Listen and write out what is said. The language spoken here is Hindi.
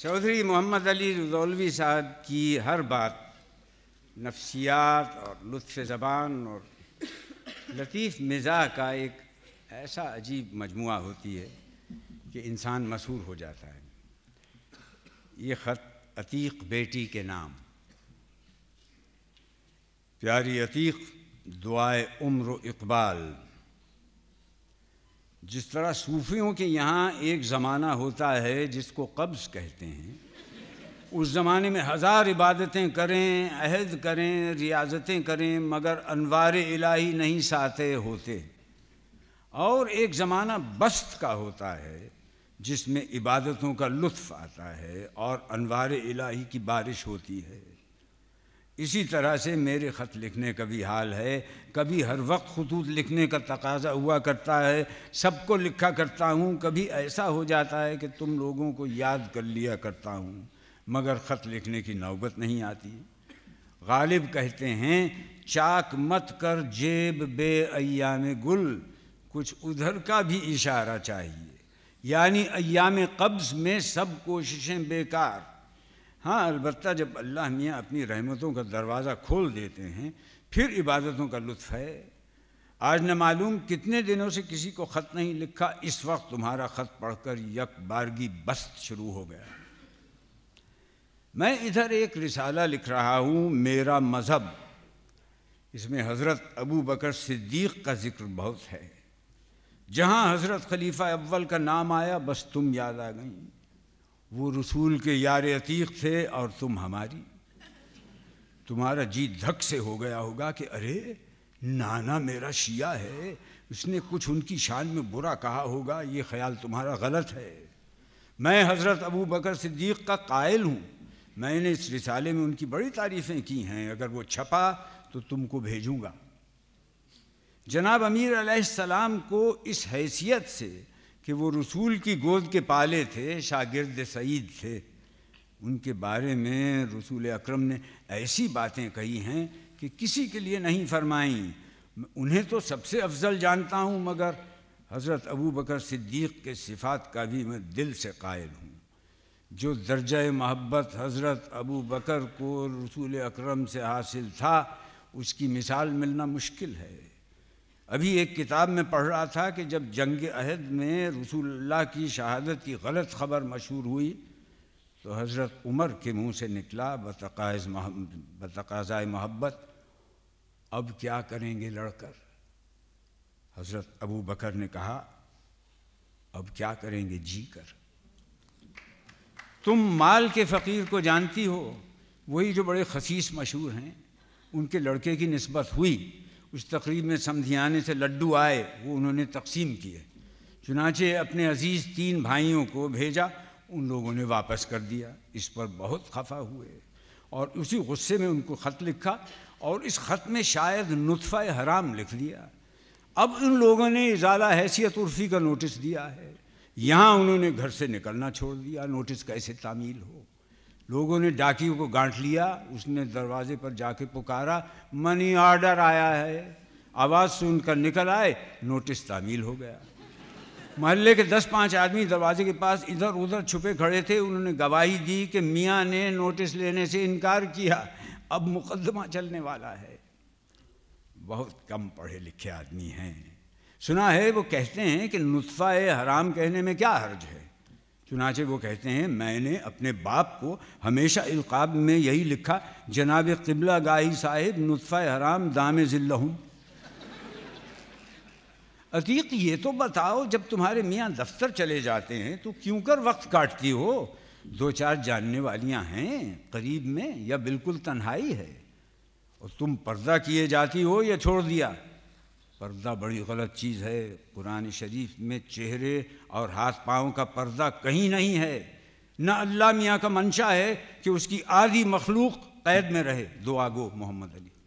चौधरी मोहम्मद अली रजौलवी साहब की हर बात नफसियात और लुफ़ ज़बान और लतीफ़ मिज़ा का एक ऐसा अजीब मजमु होती है कि इंसान मसूर हो जाता है ये ख़त अतीक बेटी के नाम प्यारी अतीक दुआए उम्र इकबाल जिस तरह सूफियों के यहाँ एक ज़माना होता है जिसको कब्ज़ कहते हैं उस ज़माने में हज़ार इबादतें करें अहद करें रियाजतें करें मगर अनवार इलाही नहीं साते होते और एक ज़माना बस्त का होता है जिसमें इबादतों का लुत्फ़ आता है और अनवार इलाही की बारिश होती है इसी तरह से मेरे ख़त लिखने का भी हाल है कभी हर वक्त खतूत लिखने का तकाजा हुआ करता है सबको लिखा करता हूँ कभी ऐसा हो जाता है कि तुम लोगों को याद कर लिया करता हूँ मगर ख़त लिखने की नौबत नहीं आती गालिब कहते हैं चाक मत कर जेब बे अयाम गुल कुछ उधर का भी इशारा चाहिए यानी अयाम कब्ज़ में सब कोशिशें बेकार हाँ अलबत् जब अल्लाह मियाँ अपनी रहमतों का दरवाज़ा खोल देते हैं फिर इबादतों का लुत्फ़ है आज न मालूम कितने दिनों से किसी को ख़त नहीं लिखा इस वक्त तुम्हारा ख़त पढ़कर यक बारगी बस्त शुरू हो गया मैं इधर एक रिसाला लिख रहा हूँ मेरा मज़हब इसमें हज़रत अबू बकर सिद्दीक़ का ज़िक्र बहुत है जहाँ हज़रत खलीफ़ा अव्वल का नाम आया बस तुम याद आ गई वो रसूल के यार अतीक थे और तुम हमारी तुम्हारा जी धक से हो गया होगा कि अरे नाना मेरा शिया है उसने कुछ उनकी शान में बुरा कहा होगा ये ख्याल तुम्हारा गलत है मैं हज़रत अबू बकर सिद्दीक़ का कायल हूँ मैंने इस रिसाले में उनकी बड़ी तारीफ़ें की हैं अगर वो छपा तो तुमको भेजूँगा जनाब अमीर सलाम को इस हैसियत से कि वो रसूल की गोद के पाले थे शागिर्द सईद थे उनके बारे में रसूल अक्रम ने ऐसी बातें कही हैं कि किसी के लिए नहीं फरमाई उन्हें तो सबसे अफजल जानता हूँ मगर हज़रत अबू बकर सिद्दीक़ के सिफात का भी मैं दिल से कायल हूँ जो दर्ज महब्बत हज़रत अबू बकर को रसूल अक्रम से हासिल था उसकी मिसाल मिलना मुश्किल है अभी एक किताब में पढ़ रहा था कि जब जंग अहद में रसूलुल्लाह की शहादत की गलत खबर मशहूर हुई तो हज़रत उमर के मुंह से निकला बतकाज़ बतकाज़ाए मोहब्बत अब क्या करेंगे लड़कर हज़रत अबू बकर ने कहा अब क्या करेंगे जी कर तुम माल के फ़कीर को जानती हो वही जो बड़े खसीस मशहूर हैं उनके लड़के की नस्बत हुई उस तकरीब में समझियाने से लड्डू आए वो उन्होंने तकसीम किए चुनाचे अपने अजीज़ तीन भाइयों को भेजा उन लोगों ने वापस कर दिया इस पर बहुत खफा हुए और उसी गुस्से में उनको ख़त लिखा और इस ख़त में शायद नुफ़ा हराम लिख दिया अब उन लोगों ने इजाला हैसियत उर्फ़ी का नोटिस दिया है यहाँ उन्होंने घर से निकलना छोड़ दिया नोटिस कैसे तामील हो लोगों ने डाकियों को गांठ लिया उसने दरवाजे पर जाके पुकारा मनी ऑर्डर आया है आवाज़ सुनकर निकल आए नोटिस तामील हो गया मोहल्ले के दस पांच आदमी दरवाजे के पास इधर उधर छुपे खड़े थे उन्होंने गवाही दी कि मियाँ ने नोटिस लेने से इनकार किया अब मुकदमा चलने वाला है बहुत कम पढ़े लिखे आदमी हैं सुना है वो कहते हैं कि नुस्फ़ा हराम कहने में क्या हर्ज है चुनाचे वो कहते हैं मैंने अपने बाप को हमेशा इलकाब में यही लिखा जनाब किबला गाही साहिब नुतफ़ा हराम दाम ज़िल्ला अतीक ये तो बताओ जब तुम्हारे मियाँ दफ्तर चले जाते हैं तो क्यों कर वक्त काटती हो दो चार जानने वालियाँ हैं करीब में या बिल्कुल तन्हाई है और तुम पर्दा किए जाती हो या छोड़ दिया पर्दा बड़ी गलत चीज़ है कुरान शरीफ में चेहरे और हाथ पाँव का पर्दा कहीं नहीं है न अल्लाह मियाँ का मंशा है कि उसकी आधी मखलूक कैद में रहे दो आगो मोहम्मद अली